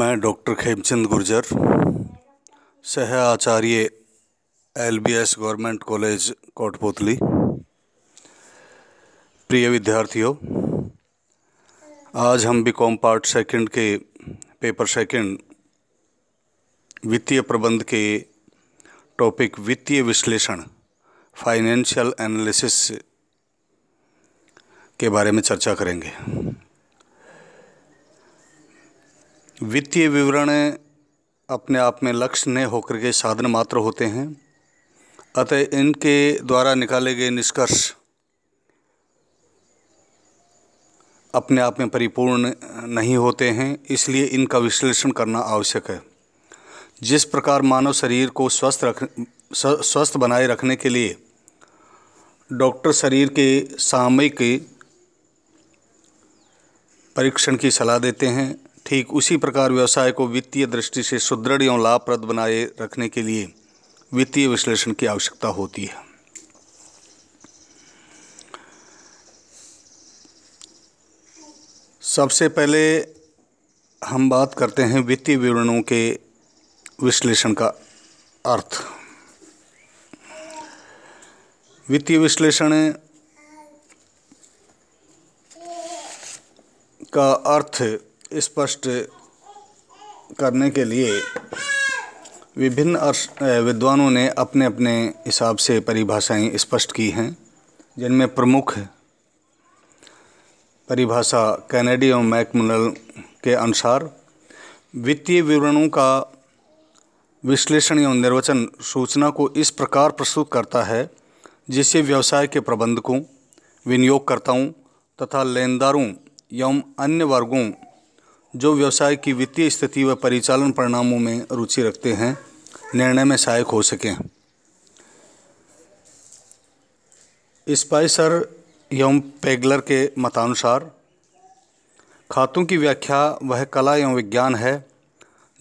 मैं डॉक्टर खेमचंद गुर्जर सह आचार्य L B S government college Kotputli प्रिय विद्यार्थियों आज हम बी कॉम पार्ट सेकंड के पेपर सेकंड वित्तीय प्रबंध के टॉपिक वित्तीय विश्लेषण फाइनेंशियल एनालिसिस के बारे में चर्चा करेंगे वित्तीय विवरण अपने आप में लक्ष्य न होकर के साधन मात्र होते हैं अतः इनके द्वारा निकाले गए निष्कर्ष अपने आप में परिपूर्ण नहीं होते हैं इसलिए इनका विश्लेषण करना आवश्यक है जिस प्रकार मानव शरीर को स्वस्थ रख स्वस्थ बनाए रखने के लिए डॉक्टर शरीर के सामयिक परीक्षण की सलाह देते हैं ठीक उसी प्रकार व्यवसाय को वित्तीय दृष्टि से सुदृढ़ एवं लाभप्रद बनाए रखने के लिए वित्तीय विश्लेषण की आवश्यकता होती है सबसे पहले हम बात करते हैं वित्तीय विवरणों के विश्लेषण का अर्थ वित्तीय विश्लेषण का अर्थ स्पष्ट करने के लिए विभिन्न विद्वानों ने अपने अपने हिसाब से परिभाषाएं स्पष्ट की हैं जिनमें प्रमुख परिभाषा कैनेडी और मैकमुनल के अनुसार वित्तीय विवरणों का विश्लेषण एवं निर्वचन सूचना को इस प्रकार प्रस्तुत करता है जिससे व्यवसाय के प्रबंधकों विनियोगकर्ताओं तथा लेनदारों एवं अन्य वर्गों जो व्यवसाय की वित्तीय स्थिति व परिचालन परिणामों में रुचि रखते हैं निर्णय में सहायक हो सकें स्पाइसर एवं पेगलर के मतानुसार खातों की व्याख्या वह कला एवं विज्ञान है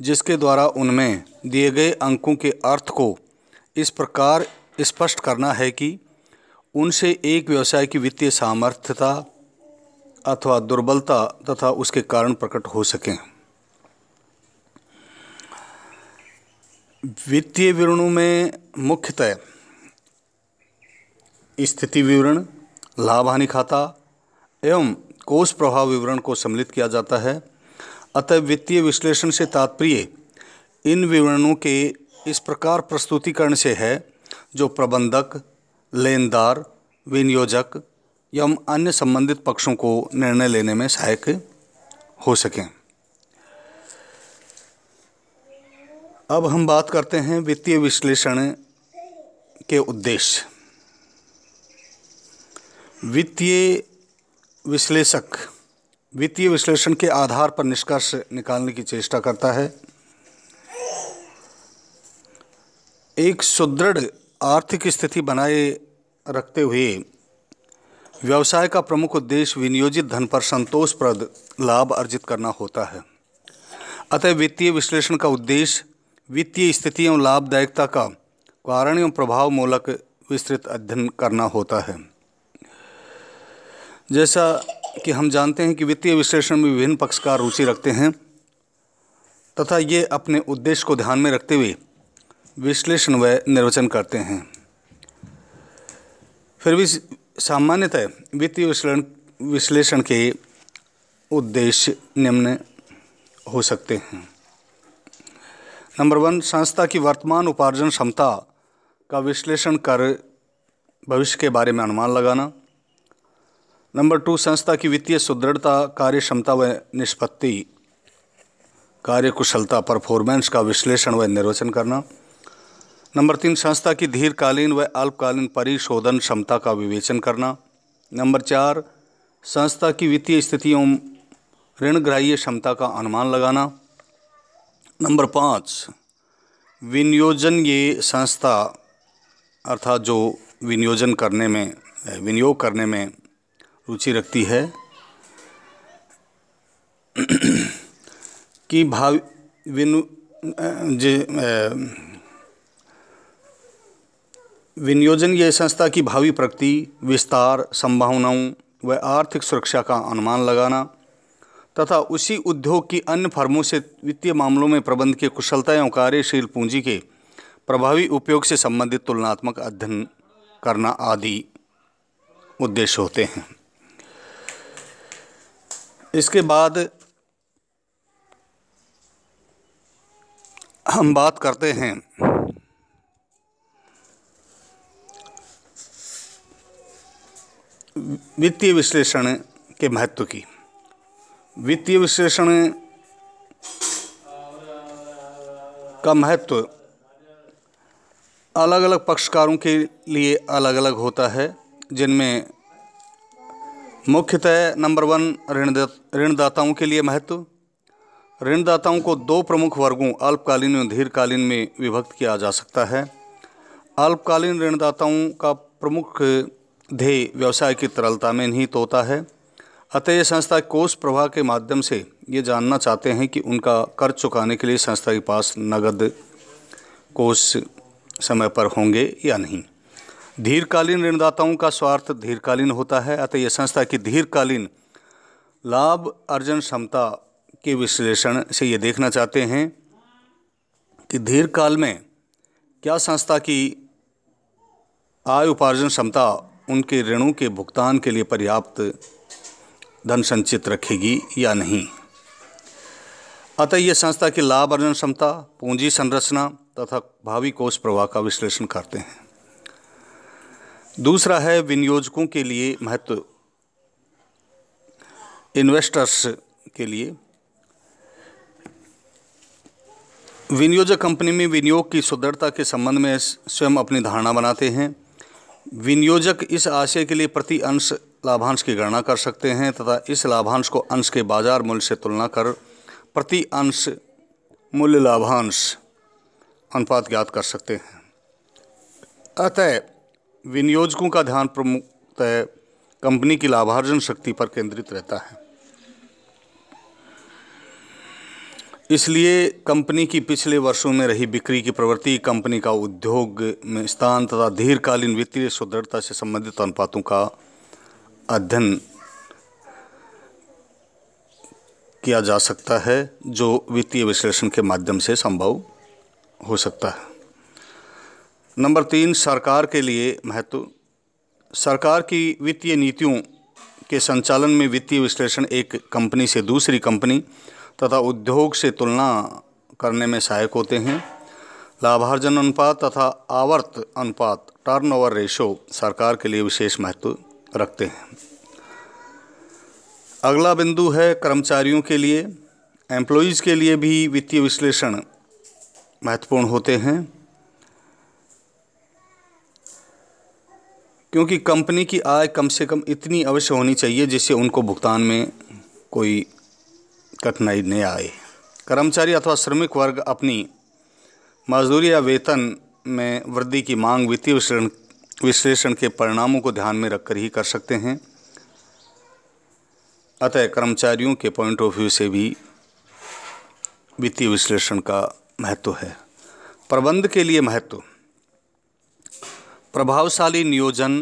जिसके द्वारा उनमें दिए गए अंकों के अर्थ को इस प्रकार स्पष्ट करना है कि उनसे एक व्यवसाय की वित्तीय सामर्थ्यता अथवा दुर्बलता तथा उसके कारण प्रकट हो सकें वित्तीय विवरणों में मुख्यतः स्थिति विवरण लाभ हानि खाता एवं कोष प्रभाव विवरण को सम्मिलित किया जाता है अतः वित्तीय विश्लेषण से तात्पर्य इन विवरणों के इस प्रकार प्रस्तुतिकरण से है जो प्रबंधक लेनदार विनियोजक एवं अन्य संबंधित पक्षों को निर्णय लेने में सहायक हो सकें अब हम बात करते हैं वित्तीय विश्लेषण के उद्देश्य वित्तीय विश्लेषक वित्तीय विश्लेषण के आधार पर निष्कर्ष निकालने की चेष्टा करता है एक सुदृढ़ आर्थिक स्थिति बनाए रखते हुए व्यवसाय का प्रमुख उद्देश्य विनियोजित धन पर संतोषप्रद लाभ अर्जित करना होता है अतः वित्तीय विश्लेषण का उद्देश्य वित्तीय स्थिति एवं लाभदायकता का कारण एवं प्रभाव मूलक विस्तृत अध्ययन करना होता है जैसा कि हम जानते हैं कि वित्तीय विश्लेषण में विभिन्न पक्षकार रुचि रखते हैं तथा ये अपने उद्देश्य को ध्यान में रखते हुए विश्लेषण व निर्वचन करते हैं फिर भी सामान्यतः वित्तीय विश्लेषण विश्लेषण के उद्देश्य निम्न हो सकते हैं नंबर वन संस्था की वर्तमान उपार्जन क्षमता का विश्लेषण कर भविष्य के बारे में अनुमान लगाना नंबर टू संस्था की वित्तीय सुदृढ़ता कार्य क्षमता व निष्पत्ति कार्य कुशलता परफॉर्मेंस का विश्लेषण व निर्वचन करना नंबर तीन संस्था की दीर्घकालीन व अल्पकालीन परिशोधन क्षमता का विवेचन करना नंबर चार संस्था की वित्तीय स्थिति एवं ग्राह्य क्षमता का अनुमान लगाना नंबर पाँच विनियोजन ये संस्था अर्थात जो विनियोजन करने में विनियोग करने में रुचि रखती है कि भाव विन जे विनियोजन ये संस्था की भावी प्रगति विस्तार संभावनाओं व आर्थिक सुरक्षा का अनुमान लगाना तथा उसी उद्योग की अन्य फर्मों से वित्तीय मामलों में प्रबंध के कुशलता एवं कार्यशील पूंजी के प्रभावी उपयोग से संबंधित तुलनात्मक अध्ययन करना आदि उद्देश्य होते हैं इसके बाद हम बात करते हैं वित्तीय विश्लेषण के महत्व की वित्तीय विश्लेषण का महत्व अलग अलग पक्षकारों के लिए अलग अलग होता है जिनमें मुख्यतः नंबर वन ऋणदाताओं रिन्दा, के लिए महत्व ऋणदाताओं को दो प्रमुख वर्गों अल्पकालीन एवं दीर्घकालीन में विभक्त किया जा सकता है अल्पकालीन ऋणदाताओं का प्रमुख ध्येय व्यवसाय की तरलता में नहीं तोता है अतः ये संस्था कोष प्रवाह के माध्यम से ये जानना चाहते हैं कि उनका कर चुकाने के लिए संस्था के पास नगद कोष समय पर होंगे या नहीं दीर्घकालीन ऋणदाताओं का स्वार्थ दीर्घकालीन होता है अतः यह संस्था की दीर्घकालीन लाभ अर्जन क्षमता के विश्लेषण से ये देखना चाहते हैं कि दीर्घकाल में क्या संस्था की आय उपार्जन क्षमता उनके ऋणों के भुगतान के लिए पर्याप्त धन संचित रखेगी या नहीं अतः यह संस्था की लाभ अर्जन क्षमता पूंजी संरचना तथा भावी कोष प्रवाह का विश्लेषण करते हैं दूसरा है विनियोजकों के लिए महत्व इन्वेस्टर्स के लिए विनियोजक कंपनी में विनियोग की सुदृढ़ता के संबंध में स्वयं अपनी धारणा बनाते हैं विनियोजक इस आशय के लिए प्रति अंश लाभांश की गणना कर सकते हैं तथा इस लाभांश को अंश के बाजार मूल्य से तुलना कर प्रति अंश मूल्य लाभांश अनुपात ज्ञात कर सकते हैं अतः विनियोजकों का ध्यान प्रमुखतः कंपनी की लाभार्जन शक्ति पर केंद्रित रहता है इसलिए कंपनी की पिछले वर्षों में रही बिक्री की प्रवृत्ति कंपनी का उद्योग में स्थान तथा दीर्घकालीन वित्तीय सुदृढ़ता से संबंधित अनुपातों का अध्ययन किया जा सकता है जो वित्तीय विश्लेषण के माध्यम से संभव हो सकता है नंबर तीन सरकार के लिए महत्व सरकार की वित्तीय नीतियों के संचालन में वित्तीय विश्लेषण एक कंपनी से दूसरी कंपनी तथा उद्योग से तुलना करने में सहायक होते हैं लाभार्जन अनुपात तथा आवर्त अनुपात टर्नओवर रेशो सरकार के लिए विशेष महत्व रखते हैं अगला बिंदु है कर्मचारियों के लिए एम्प्लॉयज़ के लिए भी वित्तीय विश्लेषण महत्वपूर्ण होते हैं क्योंकि कंपनी की आय कम से कम इतनी अवश्य होनी चाहिए जिससे उनको भुगतान में कोई कठिनाई न आए कर्मचारी अथवा श्रमिक वर्ग अपनी मजदूरी या वेतन में वृद्धि की मांग वित्तीय विश्लेषण विश्लेषण के परिणामों को ध्यान में रखकर ही कर सकते हैं अतः कर्मचारियों के पॉइंट ऑफ व्यू से भी वित्तीय विश्लेषण का महत्व है प्रबंध के लिए महत्व प्रभावशाली नियोजन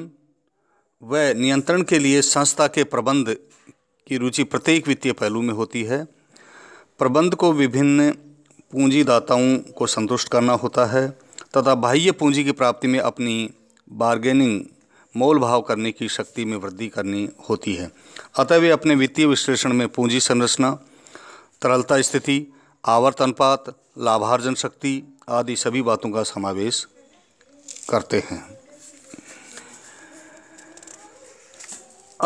व नियंत्रण के लिए संस्था के प्रबंध की रुचि प्रत्येक वित्तीय पहलू में होती है प्रबंध को विभिन्न पूंजीदाताओं को संतुष्ट करना होता है तथा बाह्य पूंजी की प्राप्ति में अपनी बार्गेनिंग मोल भाव करने की शक्ति में वृद्धि करनी होती है अतः वे अपने वित्तीय विश्लेषण में पूंजी संरचना तरलता स्थिति आवर्त अनुपात लाभार्जन शक्ति आदि सभी बातों का समावेश करते हैं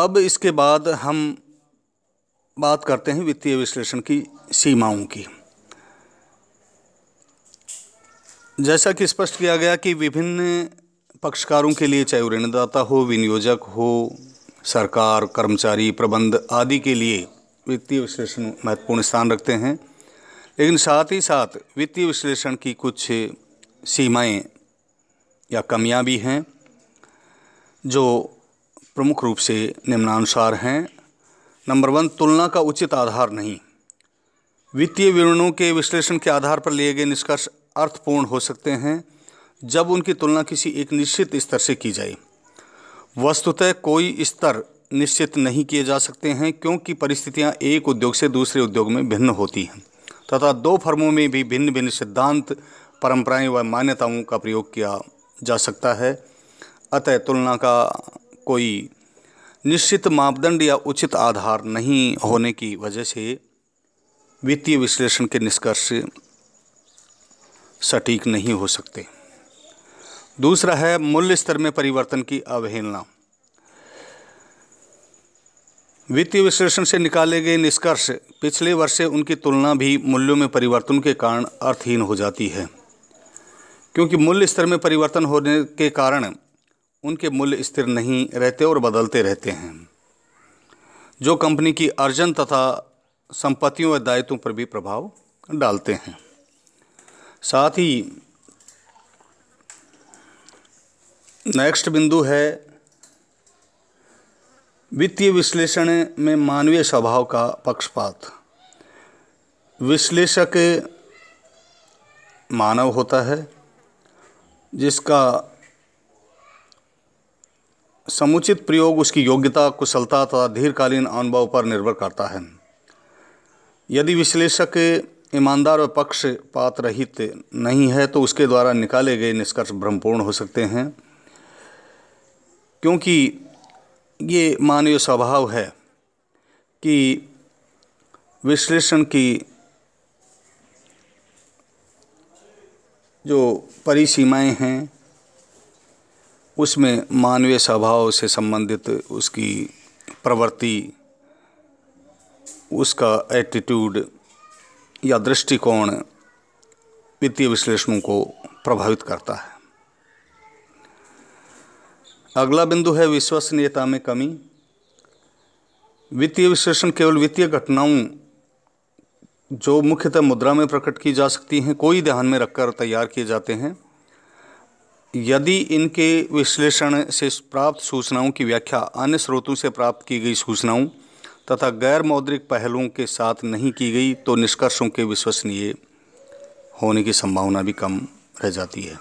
अब इसके बाद हम बात करते हैं वित्तीय विश्लेषण की सीमाओं की जैसा कि स्पष्ट किया गया कि विभिन्न पक्षकारों के लिए चाहे ऋणदाता हो विनियोजक हो सरकार कर्मचारी प्रबंध आदि के लिए वित्तीय विश्लेषण महत्वपूर्ण स्थान रखते हैं लेकिन साथ ही साथ वित्तीय विश्लेषण की कुछ सीमाएं या कमियां भी हैं जो प्रमुख रूप से निम्नानुसार हैं नंबर वन तुलना का उचित आधार नहीं वित्तीय विवरणों के विश्लेषण के आधार पर लिए गए निष्कर्ष अर्थपूर्ण हो सकते हैं जब उनकी तुलना किसी एक निश्चित स्तर से की जाए वस्तुतः कोई स्तर निश्चित नहीं किए जा सकते हैं क्योंकि परिस्थितियां एक उद्योग से दूसरे उद्योग में भिन्न होती हैं तथा दो फर्मों में भी भिन्न भिन्न सिद्धांत परंपराएं व मान्यताओं का प्रयोग किया जा सकता है अतः तुलना का कोई निश्चित मापदंड या उचित आधार नहीं होने की वजह से वित्तीय विश्लेषण के निष्कर्ष सटीक नहीं हो सकते दूसरा है मूल्य स्तर में परिवर्तन की अवहेलना वित्तीय विश्लेषण से निकाले गए निष्कर्ष पिछले वर्ष से उनकी तुलना भी मूल्यों में परिवर्तन के कारण अर्थहीन हो जाती है क्योंकि मूल्य स्तर में परिवर्तन होने के कारण उनके मूल्य स्थिर नहीं रहते और बदलते रहते हैं जो कंपनी की अर्जन तथा संपत्तियों व दायित्वों पर भी प्रभाव डालते हैं साथ ही नेक्स्ट बिंदु है वित्तीय विश्लेषण में मानवीय स्वभाव का पक्षपात विश्लेषक मानव होता है जिसका समुचित प्रयोग उसकी योग्यता कुशलता तथा दीर्घकालीन अनुभव पर निर्भर करता है यदि विश्लेषक ईमानदार और पक्षपात रहित नहीं है तो उसके द्वारा निकाले गए निष्कर्ष भ्रमपूर्ण हो सकते हैं क्योंकि ये मानवीय स्वभाव है कि विश्लेषण की जो परिसीमाएँ हैं उसमें मानवीय स्वभाव से संबंधित उसकी प्रवृत्ति उसका एटीट्यूड या दृष्टिकोण वित्तीय विश्लेषणों को प्रभावित करता है अगला बिंदु है विश्वसनीयता में कमी वित्तीय विश्लेषण केवल वित्तीय घटनाओं जो मुख्यतः मुद्रा में प्रकट की जा सकती हैं कोई ध्यान में रखकर तैयार किए जाते हैं यदि इनके विश्लेषण से प्राप्त सूचनाओं की व्याख्या अन्य स्रोतों से प्राप्त की गई सूचनाओं तथा गैर मौद्रिक पहलुओं के साथ नहीं की गई तो निष्कर्षों के विश्वसनीय होने की संभावना भी कम रह जाती है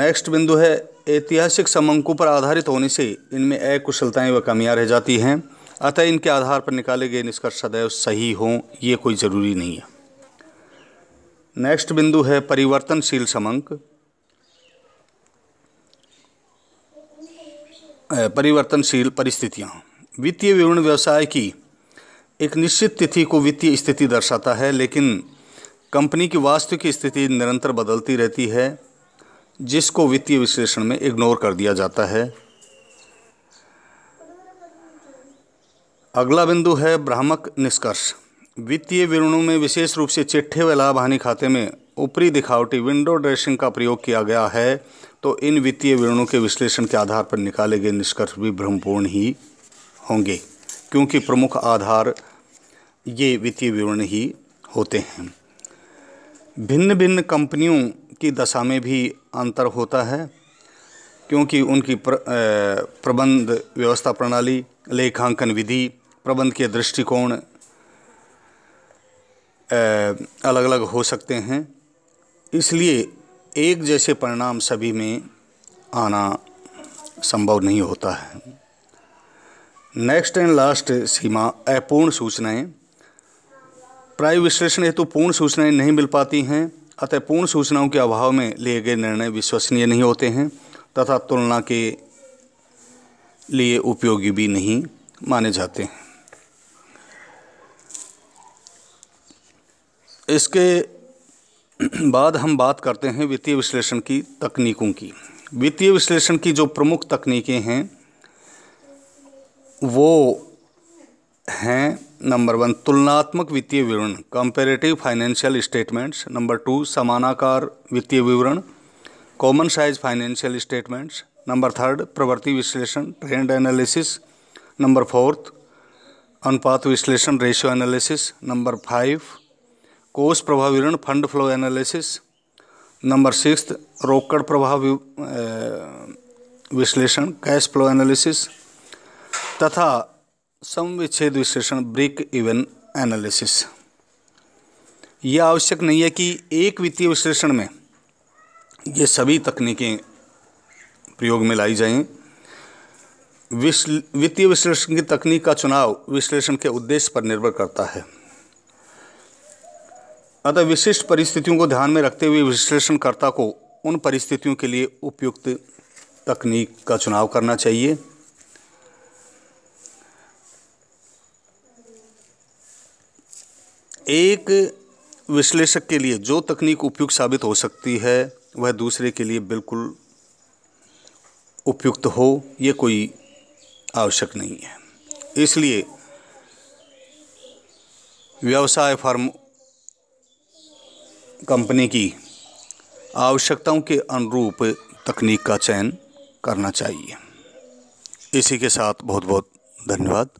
नेक्स्ट बिंदु है ऐतिहासिक समंकों पर आधारित होने से इनमें अकुशलताएँ व कमियाँ रह जाती हैं अतः इनके आधार पर निकाले गए निष्कर्ष सदैव सही हों ये कोई ज़रूरी नहीं है नेक्स्ट बिंदु है परिवर्तनशील समंक परिवर्तनशील परिस्थितियाँ वित्तीय विवरण व्यवसाय की एक निश्चित तिथि को वित्तीय स्थिति दर्शाता है लेकिन कंपनी की वास्तविक स्थिति निरंतर बदलती रहती है जिसको वित्तीय विश्लेषण में इग्नोर कर दिया जाता है अगला बिंदु है भ्रामक निष्कर्ष वित्तीय विवरणों में विशेष रूप से चिट्ठे व लाभ हानि खाते में ऊपरी दिखावटी विंडो ड्रेसिंग का प्रयोग किया गया है तो इन वित्तीय विवरणों के विश्लेषण के आधार पर निकाले गए निष्कर्ष भी भ्रमपूर्ण ही होंगे क्योंकि प्रमुख आधार ये वित्तीय विवरण ही होते हैं भिन्न भिन्न कंपनियों की दशा में भी अंतर होता है क्योंकि उनकी प्र, प्रबंध व्यवस्था प्रणाली लेखांकन विधि प्रबंध के दृष्टिकोण अलग अलग हो सकते हैं इसलिए एक जैसे परिणाम सभी में आना संभव नहीं होता है नेक्स्ट एंड लास्ट सीमा अपूर्ण सूचनाएं प्राय विश्लेषण हेतु पूर्ण सूचनाएं नहीं मिल पाती हैं अतः पूर्ण सूचनाओं के अभाव में लिए गए निर्णय विश्वसनीय नहीं होते हैं तथा तुलना के लिए उपयोगी भी नहीं माने जाते हैं इसके बाद हम बात करते हैं वित्तीय विश्लेषण की तकनीकों की वित्तीय विश्लेषण की जो प्रमुख तकनीकें हैं वो हैं नंबर वन तुलनात्मक वित्तीय विवरण comparative financial statements number two समानाकार वित्तीय विवरण common size financial statements number third प्रवृत्ति विश्लेषण ट्रेंड एनालिसिस नंबर फोर्थ अनुपात विश्लेषण रेशियो एनालिसिस नंबर फाइव कोष प्रभाव विवरण fund flow analysis number six रोकड़ प्रभाव विश्लेषण कैश फ्लो एनालिसिस तथा समविच्छेद विश्लेषण ब्रेक इवन एनालिसिस यह आवश्यक नहीं है कि एक वित्तीय विश्लेषण में ये सभी तकनीकें प्रयोग में लाई जाएं विश्ल वित्तीय विश्लेषण की तकनीक का चुनाव विश्लेषण के उद्देश्य पर निर्भर करता है अतः विशिष्ट परिस्थितियों को ध्यान में रखते हुए विश्लेषणकर्ता को उन परिस्थितियों के लिए उपयुक्त तकनीक का चुनाव करना चाहिए एक विश्लेषक के लिए जो तकनीक उपयुक्त साबित हो सकती है वह दूसरे के लिए बिल्कुल उपयुक्त हो ये कोई आवश्यक नहीं है इसलिए व्यवसाय फर्म कंपनी की आवश्यकताओं के अनुरूप तकनीक का चयन करना चाहिए इसी के साथ बहुत बहुत धन्यवाद